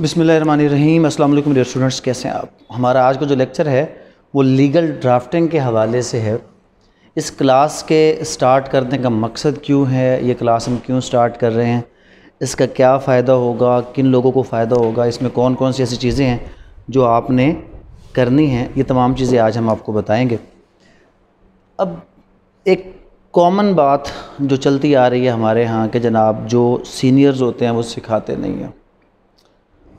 बिसमीम अस्सलाम वालेकुम डियर स्टूडेंट्स कैसे हैं आप हमारा आज का जो लेक्चर है वो लीगल ड्राफ्टिंग के हवाले से है इस क्लास के स्टार्ट करने का मकसद क्यों है ये क्लास हम क्यों स्टार्ट कर रहे हैं इसका क्या फ़ायदा होगा किन लोगों को फ़ायदा होगा इसमें कौन कौन सी ऐसी चीज़ें हैं जो आपने करनी हैं ये तमाम चीज़ें आज हम आपको बताएँगे अब एक कॉमन बात जो चलती आ रही है हमारे यहाँ के जनाब जो सीनियर्स होते हैं वो सिखाते नहीं हैं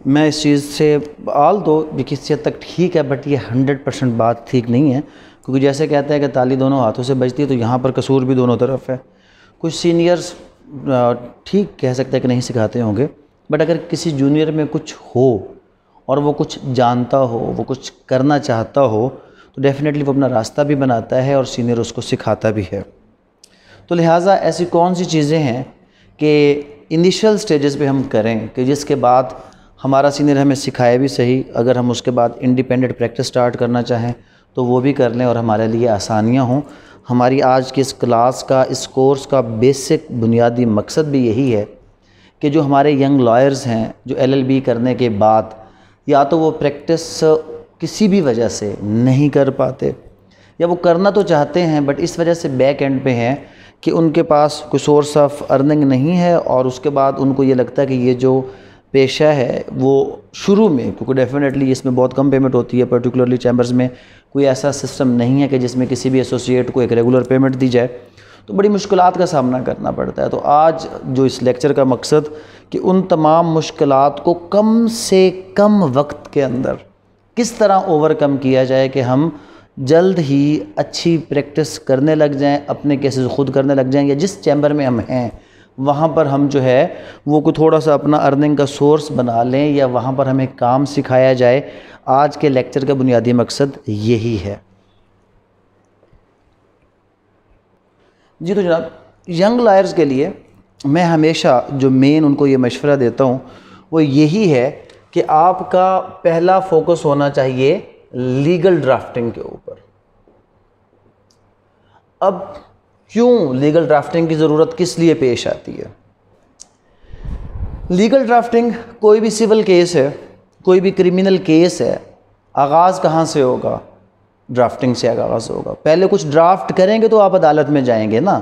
मैं इस चीज़ से आल दो भी किसी हद तक ठीक है बट ये हंड्रेड परसेंट बात ठीक नहीं है क्योंकि जैसे कहते हैं कि ताली दोनों हाथों से बजती है तो यहाँ पर कसूर भी दोनों तरफ है कुछ सीनियर्स ठीक कह सकते हैं कि नहीं सिखाते होंगे बट अगर किसी जूनियर में कुछ हो और वो कुछ जानता हो वो कुछ करना चाहता हो तो डेफ़िनेटली वो अपना रास्ता भी बनाता है और सीनियर उसको सिखाता भी है तो लिहाजा ऐसी कौन सी चीज़ें हैं कि इनिशियल स्टेजेस पे हम करें कि जिसके बाद हमारा सीनियर हमें सिखाए भी सही अगर हम उसके बाद इंडिपेंडेंट प्रैक्टिस स्टार्ट करना चाहें तो वो भी कर लें और हमारे लिए आसानियाँ हों हमारी आज की इस क्लास का इस कोर्स का बेसिक बुनियादी मकसद भी यही है कि जो हमारे यंग लॉयर्स हैं जो एलएलबी करने के बाद या तो वो प्रैक्टिस किसी भी वजह से नहीं कर पाते या वो करना तो चाहते हैं बट इस वजह से बैक एंड पे हैं कि उनके पास कोई सोर्स ऑफ अर्निंग नहीं है और उसके बाद उनको ये लगता है कि ये जो पेशा है वो शुरू में क्योंकि डेफिनेटली इसमें बहुत कम पेमेंट होती है पर्टिकुलरली चैम्बर्स में कोई ऐसा सिस्टम नहीं है कि जिसमें किसी भी एसोसिएट को एक रेगुलर पेमेंट दी जाए तो बड़ी मुश्किल का सामना करना पड़ता है तो आज जो इस लेक्चर का मकसद कि उन तमाम मुश्किल को कम से कम वक्त के अंदर किस तरह ओवरकम किया जाए कि हम जल्द ही अच्छी प्रैक्टिस करने लग जाएं अपने केसेस ख़ुद करने लग जाएं या जिस चैम्बर में हम हैं वहाँ पर हम जो है वो को थोड़ा सा अपना अर्निंग का सोर्स बना लें या वहाँ पर हमें काम सिखाया जाए आज के लेक्चर का बुनियादी मकसद यही है जी तो जनाब यंग लायर्स के लिए मैं हमेशा जो मेन उनको ये मशवरा देता हूँ वो यही है कि आपका पहला फोकस होना चाहिए लीगल ड्राफ्टिंग के ऊपर अब क्यों लीगल ड्राफ्टिंग की ज़रूरत किस लिए पेश आती है लीगल ड्राफ्टिंग कोई भी सिविल केस है कोई भी क्रिमिनल केस है आगाज़ कहाँ से होगा ड्राफ्टिंग से आगाज़ होगा पहले कुछ ड्राफ्ट करेंगे तो आप अदालत में जाएंगे ना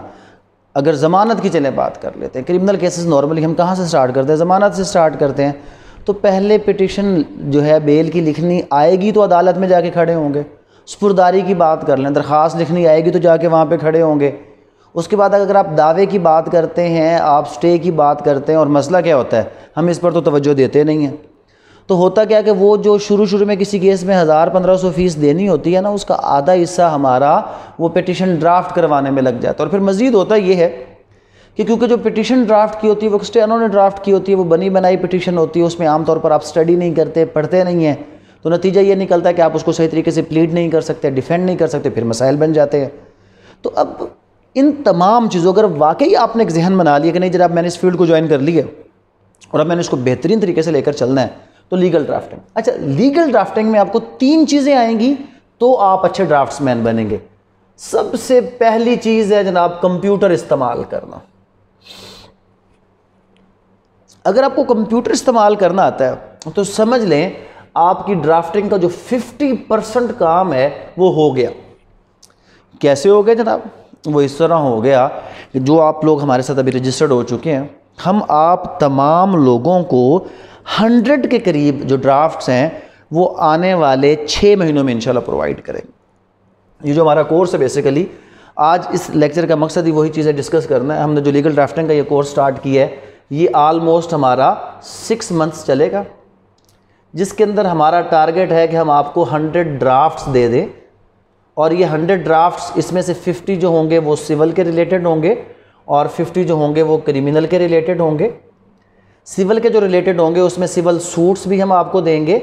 अगर ज़मानत की चले बात कर लेते हैं क्रिमिनल केसेस नॉर्मली हम कहाँ से स्टार्ट करते हैं ज़मानत से स्टार्ट करते हैं तो पहले पिटिशन जो है बेल की लिखनी आएगी तो अदालत में जाके खड़े होंगे स्पुरदारी की बात कर लें दरख्वास्त लिखनी आएगी तो जाके वहाँ पे खड़े होंगे उसके बाद अगर आप दावे की बात करते हैं आप स्टे की बात करते हैं और मसला क्या होता है हम इस पर तो तवज्जो देते नहीं हैं तो होता क्या कि वो जो शुरू शुरू में किसी केस में हज़ार पंद्रह सौ फीस देनी होती है ना उसका आधा हिस्सा हमारा वो पिटिशन ड्राफ्ट करवाने में लग जाता है और फिर मज़ीद होता ये है कि क्योंकि जो पिटिशन ड्राफ्ट की होती है वो स्टे उन्होंने ड्राफ्ट की होती है वो बनी बनाई पिटिशन होती है उसमें आमतौर पर आप स्टडी नहीं करते पढ़ते नहीं हैं तो नतीजा ये निकलता है कि आप उसको सही तरीके से प्लीड नहीं कर सकते डिफेंड नहीं कर सकते फिर मसाइल बन जाते हैं तो अब इन तमाम चीज़ों अगर वाकई आपने एक जहन बना लिया कि नहीं जरा मैंने इस फील्ड को ज्वाइन कर लिया और अब मैंने इसको बेहतरीन तरीके से लेकर चलना है तो लीगल ड्राफ्टिंग अच्छा लीगल ड्राफ्टिंग में आपको तीन चीज़ें आएंगी तो आप अच्छे ड्राफ्ट्समैन बनेंगे सबसे पहली चीज़ है जनाब कंप्यूटर इस्तेमाल करना अगर आपको कंप्यूटर इस्तेमाल करना आता है तो समझ लें आपकी ड्राफ्टिंग का जो 50 परसेंट काम है वो हो गया कैसे हो गया जनाब वो इस तरह हो गया कि जो आप लोग हमारे साथ अभी रजिस्टर्ड हो चुके हैं हम आप तमाम लोगों को हंड्रेड के करीब जो ड्राफ्ट्स हैं वो आने वाले छः महीनों में इंशाल्लाह प्रोवाइड करेंगे ये जो हमारा कोर्स है बेसिकली आज इस लेक्चर का मकसद ही वही चीज़ें डिस्कस करना है हमने जो लीगल ड्राफ्टिंग का ये कोर्स स्टार्ट किया है ये आलमोस्ट हमारा सिक्स मंथ्स चलेगा जिसके अंदर हमारा टारगेट है कि हम आपको हंड्रेड ड्राफ्ट्स दे दें और ये हंड्रेड ड्राफ्ट इसमें से फिफ्टी जो होंगे वो सिविल के रिलेटेड होंगे और फिफ्टी जो होंगे वो क्रिमिनल के रिलेटेड होंगे सिविल के जो रिलेटेड होंगे उसमें सिविल सूट्स भी हम आपको देंगे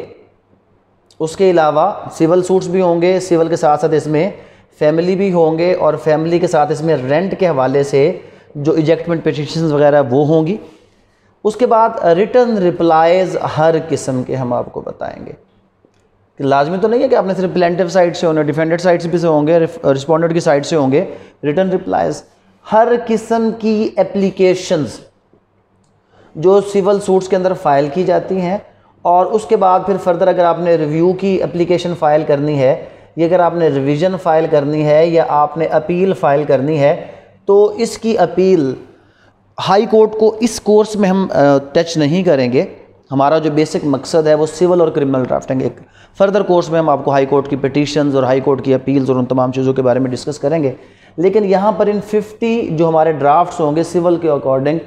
उसके अलावा सिविल सूट्स भी होंगे सिविल के साथ साथ इसमें फैमिली भी होंगे और फैमिली के साथ इसमें रेंट के हवाले से जो इजेक्टमेंट पटिशन वगैरह वो होंगी उसके बाद रिटर्न रिप्लाइज़ हर किस्म के हम आपको बताएंगे कि लाजमी तो नहीं है कि आपने सिर्फ प्लेंटिव साइड से होने डिफेंडेड साइड से से होंगे रिस्पॉन्डेंट की साइड से होंगे रिटर्न रिप्लाइज हर किस्म की एप्लीकेशंस जो सिविल सूट्स के अंदर फाइल की जाती हैं और उसके बाद फिर फर्दर अगर आपने रिव्यू की एप्लीकेशन फ़ाइल करनी है या अगर आपने रिविजन फ़ाइल करनी है या आपने अपील फ़ाइल करनी है तो इसकी अपील हाई कोर्ट को इस कोर्स में हम टच नहीं करेंगे हमारा जो बेसिक मकसद है वो सिविल और क्रिमिनल ड्राफ्टिंग एक फर्दर कोर्स में हम आपको हाई कोर्ट की पटिशन और हाई कोर्ट की अपील्स और उन तमाम चीज़ों के बारे में डिस्कस करेंगे लेकिन यहाँ पर इन 50 जो हमारे ड्राफ्ट्स होंगे सिविल के अकॉर्डिंग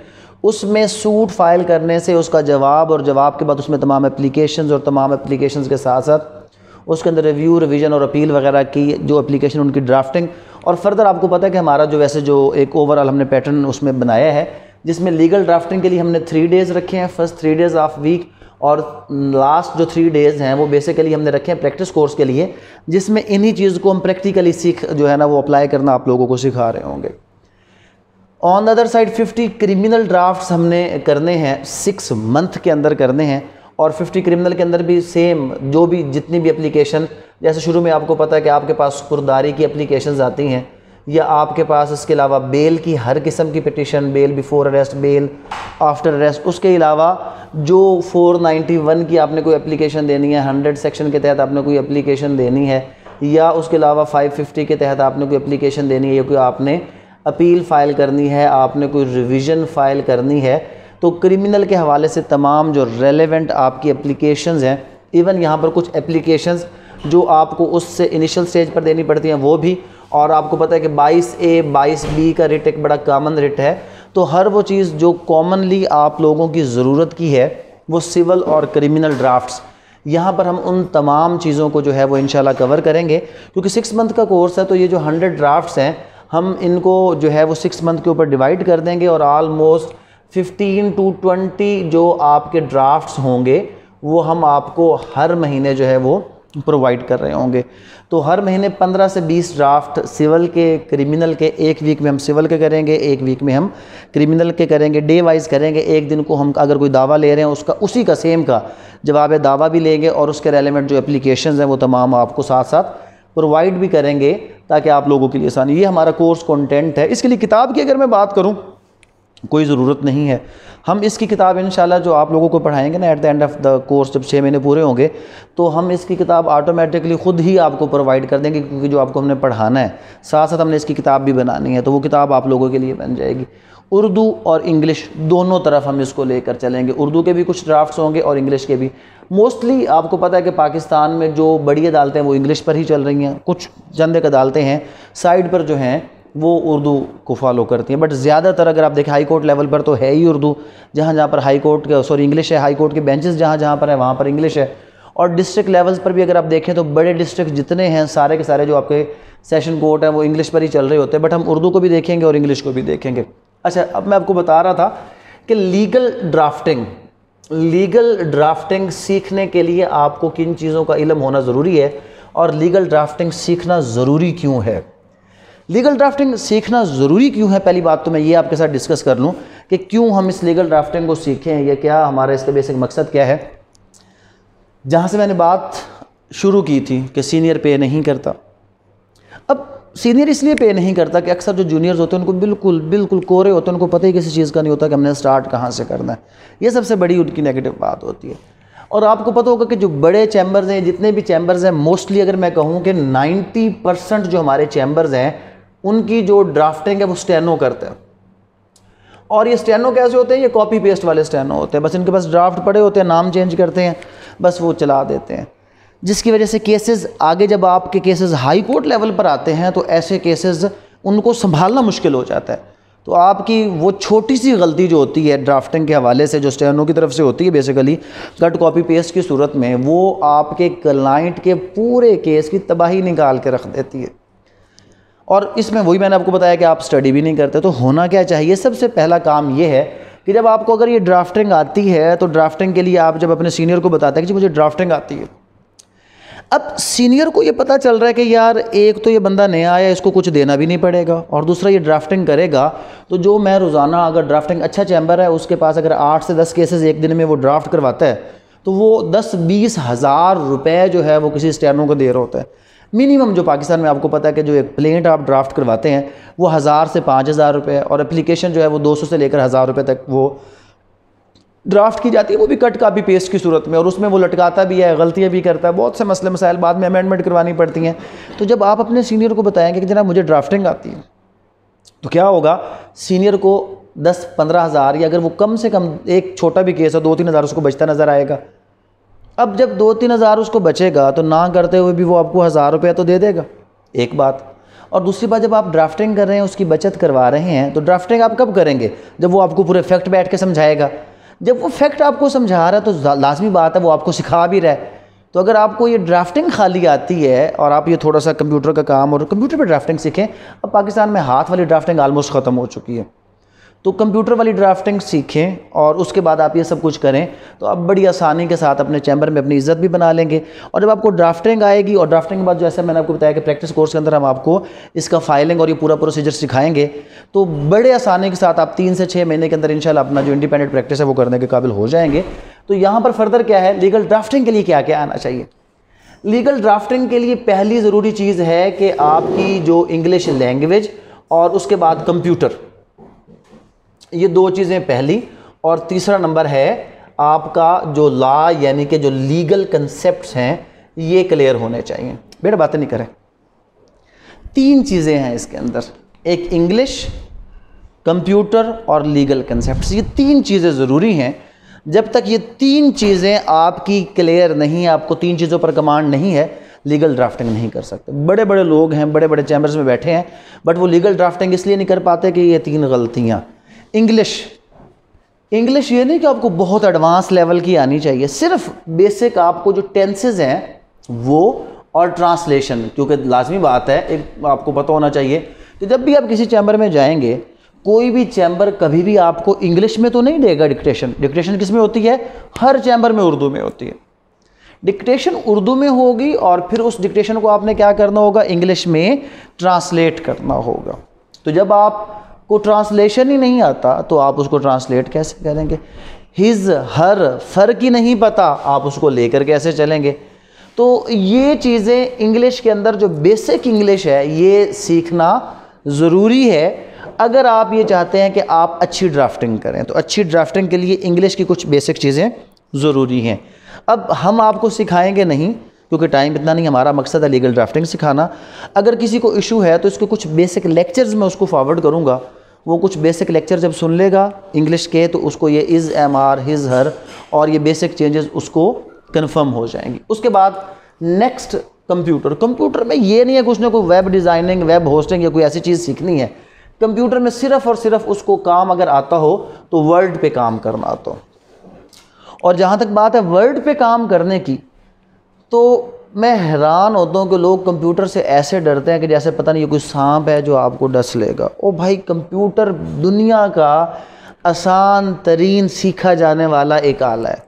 उसमें सूट फाइल करने से उसका जवाब और जवाब के बाद उसमें तमाम अप्लीकेशन और तमाम अप्लीकेशन के साथ साथ उसके अंदर रिव्यू रिविज़न और अपील वगैरह की जो अप्लीकेशन उनकी ड्राफ्टिंग और फर्दर आपको पता है कि हमारा जो वैसे जो एक ओवरऑल हमने पैटर्न उसमें बनाया है जिसमें लीगल ड्राफ्टिंग के लिए हमने थ्री डेज़ रखे हैं first three days of week और लास्ट जो थ्री डेज़ हैं वो बेसिकली हमने रखे हैं प्रैक्टिस कोर्स के लिए जिसमें इन्हीं चीज़ को हम प्रैक्टिकली सीख जो है ना वो अप्लाई करना आप लोगों को सिखा रहे होंगे on other side 50 criminal drafts हमने करने हैं सिक्स मंथ के अंदर करने हैं और 50 क्रिमिनल के अंदर भी सेम जो भी जितनी भी एप्लीकेशन जैसे शुरू में आपको पता है कि आपके पास कुरदारी की अप्लीकेशन आती हैं या आपके पास इसके अलावा बेल की हर किस्म की petition bail before arrest bail after arrest उसके अलावा जो 491 की आपने कोई एप्लीकेशन देनी है 100 सेक्शन के तहत आपने कोई एप्लीकेशन देनी है या उसके अलावा 550 के तहत आपने कोई एप्लीकेशन देनी है या कोई आपने अपील फ़ाइल करनी है आपने कोई रिविज़न फ़ाइल करनी है तो क्रिमिनल के हवाले से तमाम जो रेलिवेंट आपकी अप्लीकेशन हैं इवन यहाँ पर कुछ एप्लीकेशन जो आपको उससे इनिशियल स्टेज पर देनी पड़ती हैं वो भी और आपको पता है कि 22 ए 22 बी का रेट एक बड़ा कॉमन रेट है तो हर वो चीज़ जो कॉमनली आप लोगों की ज़रूरत की है वो सिविल और क्रिमिनल ड्राफ्ट्स यहाँ पर हम उन तमाम चीज़ों को जो है वो इन कवर करेंगे क्योंकि सिक्स मंथ का कोर्स है तो ये जो हंड्रेड ड्राफ्ट्स हैं हम इनको जो है वो सिक्स मंथ के ऊपर डिवाइड कर देंगे और आलमोस्ट 15 टू 20 जो आपके ड्राफ्ट्स होंगे वो हम आपको हर महीने जो है वो प्रोवाइड कर रहे होंगे तो हर महीने 15 से 20 ड्राफ्ट सिविल के क्रिमिनल के एक वीक में हम सिविल के करेंगे एक वीक में हम क्रिमिनल के करेंगे डे वाइज करेंगे एक दिन को हम अगर कोई दावा ले रहे हैं उसका उसी का सेम का जवाब है दावा भी लेंगे और उसके रेलिवेंट जो एप्लीकेशन हैं वो तमाम आपको साथ साथ प्रोवाइड भी करेंगे ताकि आप लोगों के लिए आसानी ये हमारा कोर्स कॉन्टेंट है इसके लिए किताब की अगर मैं बात करूँ कोई ज़रूरत नहीं है हम इसकी किताब इन जो आप लोगों को पढ़ाएंगे ना at the end of the course जब छः महीने पूरे होंगे तो हम इसकी किताब ऑटोमेटिकली ख़ुद ही आपको प्रोवाइड कर देंगे क्योंकि जो आपको हमने पढ़ाना है साथ साथ हमने इसकी किताब भी बनानी है तो वो किताब आप लोगों के लिए बन जाएगी उर्दू और इंग्लिश दोनों तरफ हम इसको लेकर चलेंगे उर्दू के भी कुछ ड्राफ्ट होंगे और इंग्लिश के भी मोस्टली आपको पता है कि पाकिस्तान में जो बड़ी अदालतें हैं वो इंग्लिश पर ही चल रही हैं कुछ चंद अदालतें हैं साइड पर जो हैं वो उर्दू को फॉलो करती हैं बट ज़्यादातर अगर आप देखें हाई कोर्ट लेवल पर तो है ही उर्दू जहाँ जहाँ पर हाई कोर्ट के सॉरी इंग्लिश है हाई कोर्ट के बेंचेस जहाँ जहाँ पर है वहाँ पर इंग्लिश है और डिस्ट्रिक्ट लेवल्स पर भी अगर आप देखें तो बड़े डिस्ट्रिक्ट जितने हैं सारे के सारे जो आपके सेशन कोर्ट हैं वो इंग्लिश पर ही चल रहे होते हैं बट हम उर्दू को भी देखेंगे और इंग्लिश को भी देखेंगे अच्छा अब मैं आपको बता रहा था कि लीगल ड्राफ्टिंग लीगल ड्राफ्टिंग सीखने के लिए आपको किन चीज़ों का इलम होना ज़रूरी है और लीगल ड्राफ्टिंग सीखना ज़रूरी क्यों है लीगल ड्राफ्टिंग सीखना ज़रूरी क्यों है पहली बात तो मैं ये आपके साथ डिस्कस कर लूँ कि क्यों हम इस लीगल ड्राफ्टिंग को सीखें या क्या हमारा इसका बेसिक मकसद क्या है जहाँ से मैंने बात शुरू की थी कि सीनियर पे नहीं करता अब सीनियर इसलिए पे नहीं करता कि अक्सर जो जूनियर्स होते हैं उनको बिल्कुल बिल्कुल कोरे होते हैं उनको पता ही किसी चीज़ का नहीं होता कि हमने स्टार्ट कहाँ से करना है ये सबसे बड़ी उनकी नेगेटिव बात होती है और आपको पता होगा कि जो बड़े चैम्बर्स हैं जितने भी चैम्बर्स हैं मोस्टली अगर मैं कहूँ कि 90 परसेंट जो हमारे चैम्बर्स हैं उनकी जो ड्राफ्टिंग है वो स्टेनो करते हैं और ये स्टेनो कैसे होते हैं ये कॉपी पेस्ट वाले स्टेनो होते हैं बस इनके पास ड्राफ्ट पड़े होते हैं नाम चेंज करते हैं बस वो चला देते हैं जिसकी वजह से केसेस आगे जब आपके केसेस हाई कोर्ट लेवल पर आते हैं तो ऐसे केसेस उनको संभालना मुश्किल हो जाता है तो आपकी वो छोटी सी गलती जो होती है ड्राफ्टिंग के हवाले से जो स्टेनो की तरफ से होती है बेसिकली कट कॉपी पेस्ट की सूरत में वो आपके क्लाइंट के पूरे केस की तबाही निकाल के रख देती है और इसमें वही मैंने आपको बताया कि आप स्टडी भी नहीं करते तो होना क्या चाहिए सबसे पहला काम ये है कि जब आपको अगर ये ड्राफ्टिंग आती है तो ड्राफ्टिंग के लिए आप जब अपने सीनियर को बताते हैं कि जी मुझे ड्राफ्टिंग आती है अब सीनियर को ये पता चल रहा है कि यार एक तो ये बंदा नया आया इसको कुछ देना भी नहीं पड़ेगा और दूसरा ये ड्राफ्टिंग करेगा तो जो मैं रोज़ाना अगर ड्राफ्टिंग अच्छा चैम्बर है उसके पास अगर आठ से दस केसेस एक दिन में वो ड्राफ्ट करवाता है तो वो दस बीस हज़ार रुपये जो है वो किसी स्टैंडों को दे रहा होता है मिनिमम जो पाकिस्तान में आपको पता है कि जो एक प्लेंट आप ड्राफ्ट करवाते हैं वो हज़ार से पाँच हज़ार रुपये और एप्लीकेशन जो है वो दो सौ से लेकर हज़ार रुपये तक वो ड्राफ्ट की जाती है वो भी कट कापी पेस्ट की सूरत में और उसमें वो लटकाता भी है गलतियाँ भी करता है बहुत से मसले मसाइल बाद में अमेंडमेंट करवानी पड़ती हैं तो जब आप अपने सीनियर को बताएंगे कि जना मुझे ड्राफ्टिंग आती है तो क्या होगा सीनियर को दस पंद्रह हज़ार या अगर वो कम से कम एक छोटा भी केस है दो तीन हज़ार उसको बचता नज़र आएगा अब जब दो तीन हज़ार उसको बचेगा तो ना करते हुए भी वो आपको हज़ार रुपया तो दे देगा एक बात और दूसरी बात जब आप ड्राफ्टिंग कर रहे हैं उसकी बचत करवा रहे हैं तो ड्राफ्टिंग आप कब करेंगे जब वो आपको पूरे फैक्ट बैठ के समझाएगा जब वो फैक्ट आपको समझा रहा है तो लाजमी बात है वो आपको सिखा भी रहा है तो अगर आपको ये ड्राफ्टिंग खाली आती है और आप ये थोड़ा सा कंप्यूटर का काम और कंप्यूटर पर ड्राफ्टिंग सीखें अब पाकिस्तान में हाथ वाली ड्राफ्टिंग आलमोस्ट ख़त्म हो चुकी है तो कंप्यूटर वाली ड्राफ्टिंग सीखें और उसके बाद आप ये सब कुछ करें तो आप बड़ी आसानी के साथ अपने चैम्बर में अपनी इज्जत भी बना लेंगे और जब आपको ड्राफ्टिंग आएगी और ड्राफ्टिंग के बाद जैसे मैंने आपको बताया कि प्रैक्टिस कोर्स के अंदर हम आपको इसका फाइलिंग और ये पूरा प्रोसीजर सिखाएंगे तो बड़े आसानी के साथ आप तीन से छः महीने के अंदर इन अपना जो इंडिपेंडेंट प्रैक्टिस है वो करने के काबिल हो जाएंगे तो यहाँ पर फर्दर क्या है लीगल ड्राफ्टिंग के लिए क्या क्या आना चाहिए लीगल ड्राफ्टिंग के लिए पहली ज़रूरी चीज़ है कि आपकी जो इंग्लिश लैंग्वेज और उसके बाद कंप्यूटर ये दो चीज़ें पहली और तीसरा नंबर है आपका जो ला यानी कि जो लीगल कंसेप्ट हैं ये क्लियर होने चाहिए बेटा बातें नहीं करें तीन चीज़ें हैं इसके अंदर एक इंग्लिश कंप्यूटर और लीगल कंसेप्ट ये तीन चीज़ें ज़रूरी हैं जब तक ये तीन चीज़ें आपकी क्लियर नहीं है आपको तीन चीज़ों पर कमांड नहीं है लीगल ड्राफ्टिंग नहीं कर सकते बड़े बड़े लोग हैं बड़े बड़े चैम्बर्स में बैठे हैं बट वो लीगल ड्राफ्टिंग इसलिए नहीं कर पाते कि ये तीन गलतियाँ इंग्लिश इंग्लिश ये नहीं कि आपको बहुत एडवांस लेवल की आनी चाहिए सिर्फ बेसिक आपको जो टेंसेज हैं वो और ट्रांसलेशन क्योंकि लाजमी बात है एक आपको पता होना चाहिए कि जब भी आप किसी चैम्बर में जाएंगे कोई भी चैम्बर कभी भी आपको इंग्लिश में तो नहीं देगा डिक्टेशन डिक्टेशन किस में होती है हर चैम्बर में उर्दू में होती है डिक्टेशन उर्दू में होगी और फिर उस डिक्टेशन को आपने क्या करना होगा इंग्लिश में ट्रांसलेट करना होगा तो जब आप को ट्रांसलेशन ही नहीं आता तो आप उसको ट्रांसलेट कैसे करेंगे हिज हर फ़र्क ही नहीं पता आप उसको लेकर कैसे चलेंगे तो ये चीज़ें इंग्लिश के अंदर जो बेसिक इंग्लिश है ये सीखना ज़रूरी है अगर आप ये चाहते हैं कि आप अच्छी ड्राफ्टिंग करें तो अच्छी ड्राफ्टिंग के लिए इंग्लिश की कुछ बेसिक चीज़ें ज़रूरी हैं अब हम आपको सिखाएंगे नहीं क्योंकि टाइम इतना नहीं हमारा मकसद है लीगल ड्राफ्टिंग सिखाना अगर किसी को इशू है तो इसके कुछ बेसिक लेक्चर्स में उसको फॉरवर्ड करूँगा वो कुछ बेसिक लेक्चर जब सुन लेगा इंग्लिश के तो उसको ये is am are his her और ये बेसिक चेंजेस उसको कन्फर्म हो जाएंगी उसके बाद नेक्स्ट कंप्यूटर कंप्यूटर में ये नहीं है कि उसने कोई वेब डिज़ाइनिंग वेब होस्टिंग या कोई ऐसी चीज़ सीखनी है कंप्यूटर में सिर्फ और सिर्फ उसको काम अगर आता हो तो वर्ल्ड पे काम करना आता हो और जहाँ तक बात है वर्ल्ड पे काम करने की तो मैं हैरान होता हूँ कि लोग कंप्यूटर से ऐसे डरते हैं कि जैसे पता नहीं ये कोई सांप है जो आपको डस लेगा ओ भाई कंप्यूटर दुनिया का आसान तरीन सीखा जाने वाला एक आला है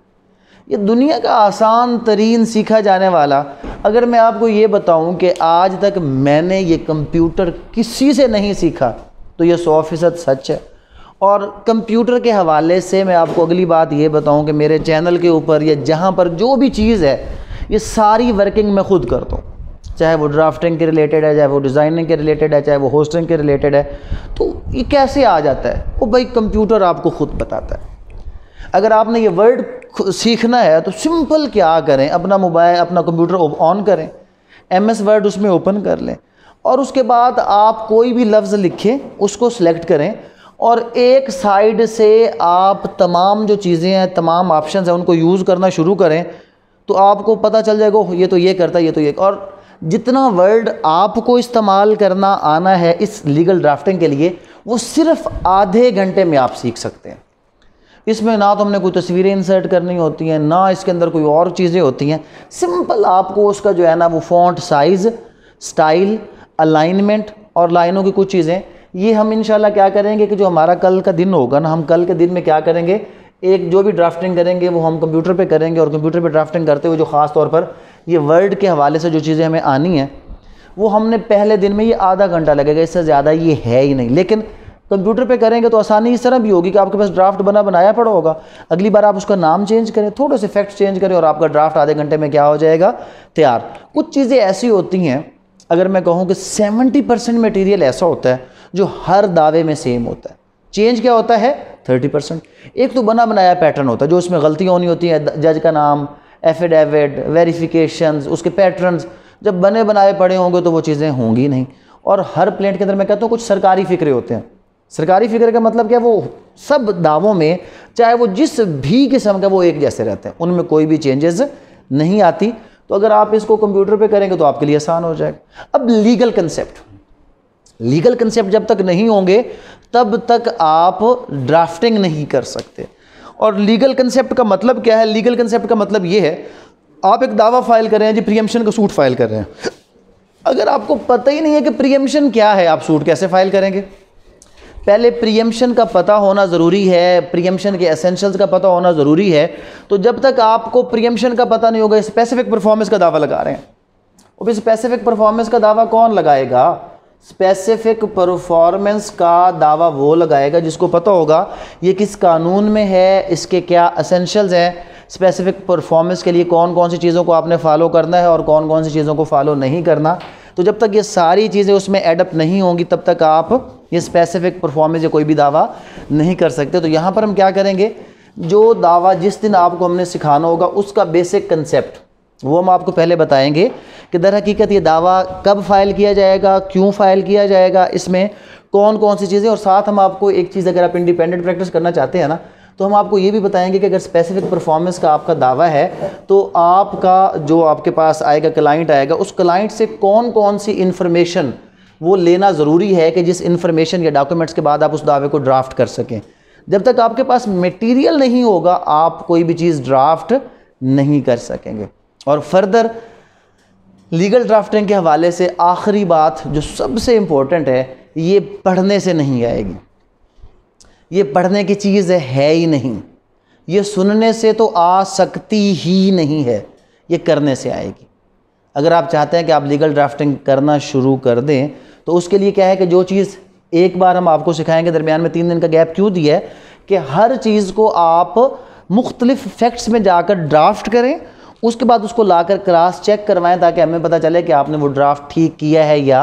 ये दुनिया का आसान तरीन सीखा जाने वाला अगर मैं आपको ये बताऊं कि आज तक मैंने ये कंप्यूटर किसी से नहीं सीखा तो ये सौ फ़ीसद सच है और कंप्यूटर के हवाले से मैं आपको अगली बात ये बताऊं कि मेरे चैनल के ऊपर या जहाँ पर जो भी चीज़ है ये सारी वर्किंग मैं खुद करता हूँ चाहे वो ड्राफ्टिंग के रिलेटेड है चाहे वो डिज़ाइनिंग के रिलेटेड है चाहे वो होस्टिंग के रिलेटेड है तो ये कैसे आ जाता है वो भाई कंप्यूटर आपको खुद बताता है अगर आपने ये वर्ड सीखना है तो सिंपल क्या करें अपना मोबाइल अपना कंप्यूटर ऑन करें एम एस वर्ड उसमें ओपन कर लें और उसके बाद आप कोई भी लफ्ज़ लिखें उसको सिलेक्ट करें और एक साइड से आप तमाम जो चीज़ें हैं तमाम ऑप्शंस हैं उनको यूज़ करना शुरू करें तो आपको पता चल जाएगा ये तो ये करता है ये तो ये और जितना वर्ड आपको इस्तेमाल करना आना है इस लीगल ड्राफ्टिंग के लिए वो सिर्फ आधे घंटे में आप सीख सकते हैं इसमें ना तो हमने कोई तस्वीरें इंसर्ट करनी होती हैं ना इसके अंदर कोई और चीज़ें होती हैं सिंपल आपको उसका जो है ना वो फॉन्ट साइज़ स्टाइल अलाइनमेंट और लाइनों की कुछ चीज़ें ये हम इन क्या करेंगे कि जो हमारा कल का दिन होगा ना हम कल के दिन में क्या करेंगे एक जो भी ड्राफ्टिंग करेंगे वो हम कंप्यूटर पे करेंगे और कंप्यूटर पे ड्राफ्टिंग करते हुए जो ख़ास तौर पर ये वर्ड के हवाले से जो चीज़ें हमें आनी हैं वो हमने पहले दिन में ये आधा घंटा लगेगा इससे ज़्यादा ये है ही नहीं लेकिन कंप्यूटर पे करेंगे तो आसानी इस तरह भी होगी कि आपके पास ड्राफ्ट बना बनाया पड़ा होगा अगली बार आप उसका नाम चेंज करें थोड़े से फैक्ट चेंज करें और आपका ड्राफ्ट आधे घंटे में क्या हो जाएगा तैयार कुछ चीज़ें ऐसी होती हैं अगर मैं कहूँ कि सेवेंटी परसेंट मटीरियल ऐसा होता है जो हर दावे में सेम होता है चेंज क्या होता है थर्टी परसेंट एक तो बना बनाया पैटर्न होता है जो उसमें गलतियाँ होनी होती हैं जज का नाम एफिडेविट वेरीफिकेशन उसके पैटर्न जब बने बनाए पड़े होंगे तो वो चीज़ें होंगी नहीं और हर प्लेट के अंदर मैं कहता हूँ कुछ सरकारी फिक्रे होते हैं सरकारी फिक्र का मतलब क्या वो सब दावों में चाहे वो जिस भी किस्म का वो एक जैसे रहते हैं उनमें कोई भी चेंजेस नहीं आती तो अगर आप इसको कंप्यूटर पे करेंगे तो आपके लिए आसान हो जाएगा अब लीगल कंसेप्ट लीगल कंसेप्ट जब तक नहीं होंगे तब तक आप ड्राफ्टिंग नहीं कर सकते और लीगल कंसेप्ट का मतलब क्या है लीगल कंसेप्ट का मतलब ये है आप एक दावा फाइल कर रहे हैं जी प्रियम्पशन का सूट फाइल कर रहे हैं अगर आपको पता ही नहीं है कि प्रियम्पशन क्या है आप सूट कैसे फाइल करेंगे पहले प्रियमशन का पता होना ज़रूरी है प्रियम्पन के एसेंशियल्स का पता होना ज़रूरी है तो जब तक आपको प्रियमशन का पता नहीं होगा स्पेसिफिक परफॉर्मेंस का दावा लगा रहे हैं और स्पेसिफिक परफॉर्मेंस का दावा कौन लगाएगा स्पेसिफिक परफॉर्मेंस का दावा वो लगाएगा जिसको पता होगा ये किस कानून में है इसके क्या असेंशल्स हैं स्पेसिफिक परफॉर्मेंस के लिए कौन कौन सी चीज़ों को आपने फॉलो करना है और कौन कौन सी चीज़ों को फॉलो नहीं करना तो जब तक ये सारी चीज़ें उसमें एडप्ट नहीं होंगी तब तक आप ये स्पेसिफिक परफॉर्मेंस या कोई भी दावा नहीं कर सकते तो यहाँ पर हम क्या करेंगे जो दावा जिस दिन आपको हमने सिखाना होगा उसका बेसिक कंसेप्ट वो हम आपको पहले बताएंगे कि दर हकीकत ये दावा कब फ़ाइल किया जाएगा क्यों फ़ाइल किया जाएगा इसमें कौन कौन सी चीज़ें और साथ हम आपको एक चीज़ अगर आप इंडिपेंडेंट प्रैक्टिस करना चाहते हैं ना तो हम आपको ये भी बताएंगे कि अगर स्पेसिफिक परफॉर्मेंस का आपका दावा है तो आपका जो आपके पास आएगा क्लाइंट आएगा उस क्लाइंट से कौन कौन सी इन्फॉर्मेशन वो लेना ज़रूरी है कि जिस इन्फॉर्मेशन या डॉक्यूमेंट्स के बाद आप उस दावे को ड्राफ्ट कर सकें जब तक आपके पास मटेरियल नहीं होगा आप कोई भी चीज़ ड्राफ्ट नहीं कर सकेंगे और फर्दर लीगल ड्राफ्टिंग के हवाले से आखिरी बात जो सबसे इम्पोर्टेंट है ये पढ़ने से नहीं आएगी ये पढ़ने की चीज़ है ही नहीं ये सुनने से तो आ सकती ही नहीं है ये करने से आएगी अगर आप चाहते हैं कि आप लीगल ड्राफ्टिंग करना शुरू कर दें तो उसके लिए क्या है कि जो चीज़ एक बार हम आपको सिखाएंगे दरमियान में तीन दिन का गैप क्यों दिया है कि हर चीज़ को आप मुख्तलिफ़ फैक्ट्स में जाकर ड्राफ्ट करें उसके बाद उसको लाकर क्रॉस चेक करवाएं ताकि हमें पता चले कि आपने वो ड्राफ्ट ठीक किया है या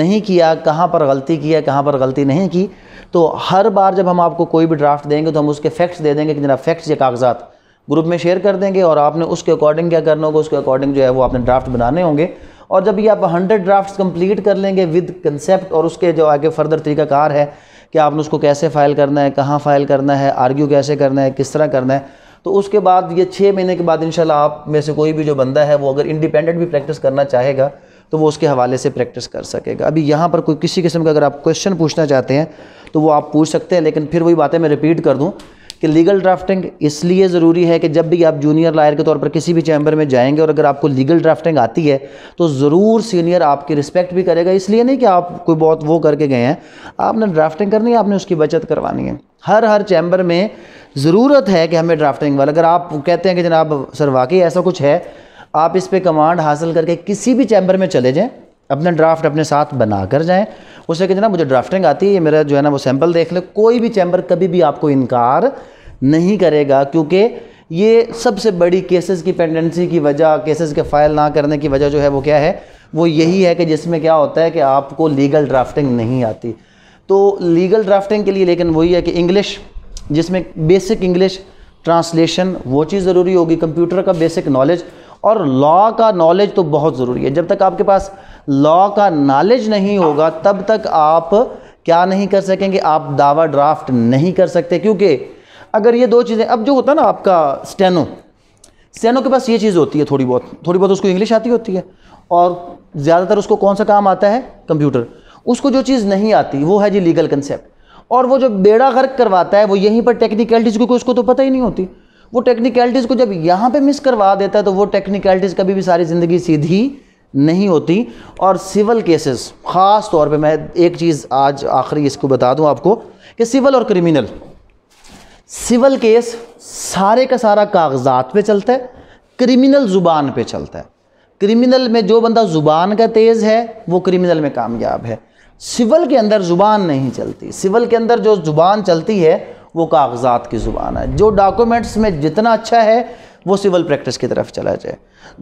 नहीं किया कहाँ पर गलती की है कहाँ पर गलती नहीं की तो हर बार जब हम आपको कोई भी ड्राफ्ट देंगे तो हम उसके फैक्ट्स दे देंगे कि जरा फैक्ट्स या कागजात ग्रुप में शेयर कर देंगे और आपने उसके अकॉर्डिंग क्या करना होगा उसके अकॉर्डिंग जो है वो आपने ड्राफ्ट बनाने होंगे और जब ये आप हंड्रेड ड्राफ्ट कम्प्लीट कर लेंगे विद कंसेप्ट और उसके जो आगे फर्दर तरीकाकार है कि आपने उसको कैसे फ़ाइल करना है कहाँ फ़ाइल करना है आर्ग्यू कैसे करना है किस तरह करना है तो उसके बाद ये छः महीने के बाद इन आप में से कोई भी जो बंदा है वो अगर इंडिपेंडेंट भी प्रैक्टिस करना चाहेगा तो वो उसके हवाले से प्रैक्टिस कर सकेगा अभी यहाँ पर कोई किसी किस्म का अगर आप क्वेश्चन पूछना चाहते हैं तो वो आप पूछ सकते हैं लेकिन फिर वही बातें मैं रिपीट कर दूँ कि लीगल ड्राफ्टिंग इसलिए ज़रूरी है कि जब भी आप जूनियर लायर के तौर पर किसी भी चैम्बर में जाएंगे और अगर आपको लीगल ड्राफ्टिंग आती है तो ज़रूर सीनियर आपकी रिस्पेक्ट भी करेगा इसलिए नहीं कि आप कोई बहुत वो करके गए हैं आपने ड्राफ्टिंग करनी है आपने उसकी बचत करवानी है हर हर चैम्बर में ज़रूरत है कि हमें ड्राफ्टिंग वाला अगर आप कहते हैं कि जनाब सर वाकई ऐसा कुछ है आप इस पर कमांड हासिल करके किसी भी चैम्बर में चले जाएँ अपना ड्राफ्ट अपने साथ बना कर जाएँ उसे कह जनाब मुझे ड्राफ्टिंग आती है ये मेरा जो है ना वो सैम्पल देख लें कोई भी चैम्बर कभी भी आपको इनकार नहीं करेगा क्योंकि ये सबसे बड़ी केसेस की पेंडेंसी की वजह केसेस के फाइल ना करने की वजह जो है वो क्या है वो यही है कि जिसमें क्या होता है कि आपको लीगल ड्राफ्टिंग नहीं आती तो लीगल ड्राफ्टिंग के लिए लेकिन वही है कि इंग्लिश जिसमें बेसिक इंग्लिश ट्रांसलेशन वो चीज़ ज़रूरी होगी कंप्यूटर का बेसिक नॉलेज और लॉ का नॉलेज तो बहुत ज़रूरी है जब तक आपके पास लॉ का नॉलेज नहीं होगा तब तक आप क्या नहीं कर सकेंगे आप दावा ड्राफ्ट नहीं कर सकते क्योंकि अगर ये दो चीज़ें अब जो होता है ना आपका स्टेनो स्टेनो के पास ये चीज़ होती है थोड़ी बहुत थोड़ी बहुत उसको इंग्लिश आती होती है और ज़्यादातर उसको कौन सा काम आता है कंप्यूटर उसको जो चीज़ नहीं आती वो है जी लीगल कंसेप्ट और वो जो बेड़ा गर्क करवाता है वो यहीं पर टेक्निकलिटीज़ क्योंकि उसको तो पता ही नहीं होती वो टेक्निकलिटीज़ को जब यहाँ पर मिस करवा देता है तो वो टेक्निकलिटीज़ कभी भी सारी ज़िंदगी सीधी नहीं होती और सिविल केसेस ख़ास तौर पे मैं एक चीज़ आज आखिरी इसको बता दूं आपको कि सिविल और क्रिमिनल सिविल केस सारे का सारा कागजात पे चलता है क्रिमिनल ज़ुबान पे चलता है क्रिमिनल में जो बंदा ज़ुबान का तेज़ है वो क्रिमिनल में कामयाब है सिविल के अंदर ज़ुबान नहीं चलती सिविल के अंदर जो ज़ुबान चलती है वो कागजात की ज़ुबान है जो डॉक्यूमेंट्स में जितना अच्छा है वो सिविल प्रैक्टिस की तरफ चला जाए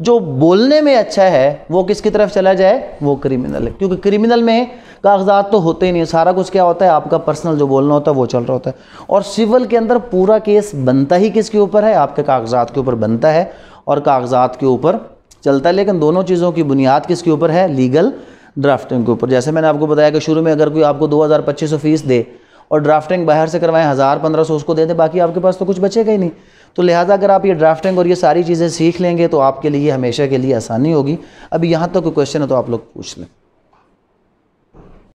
जो बोलने में अच्छा है वो किसकी तरफ चला जाए वो क्रिमिनल है क्योंकि क्रिमिनल में कागजात तो होते ही नहीं सारा कुछ क्या होता है आपका पर्सनल जो बोलना होता है वो चल रहा होता है और सिविल के अंदर पूरा केस बनता ही किसके ऊपर है आपके कागजात के ऊपर बनता है और कागजात के ऊपर चलता है लेकिन दोनों चीज़ों की बुनियाद किसके ऊपर है लीगल ड्राफ्टिंग के ऊपर जैसे मैंने आपको बताया कि शुरू में अगर कोई आपको दो हज़ार पच्चीस सौ फीस दे और ड्राफ्टिंग बाहर से करवाएं हज़ार पंद्रह सौ उसको दे दें बाकी आपके पास तो कुछ बचेगा ही नहीं तो लिहाजा अगर आप ये ड्राफ्टिंग और ये सारी चीज़ें सीख लेंगे तो आपके लिए हमेशा के लिए आसानी होगी अभी यहाँ तक तो कोई क्वेश्चन है तो आप लोग पूछ लें